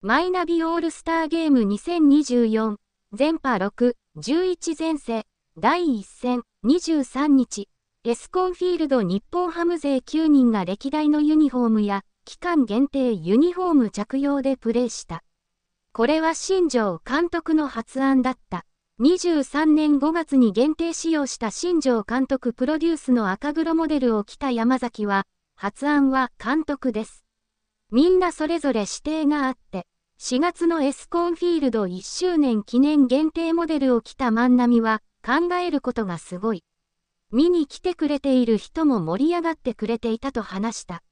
マイナビオールスターゲーム2024全波6、11前世第1戦23日エスコンフィールド日本ハム勢9人が歴代のユニフォームや期間限定ユニフォーム着用でプレーした。これは新庄監督の発案だった。23年5月に限定使用した新庄監督プロデュースの赤黒モデルを着た山崎は、発案は監督です。みんなそれぞれ指定があって、4月のエスコンフィールド1周年記念限定モデルを着た万波は考えることがすごい。見に来てくれている人も盛り上がってくれていたと話した。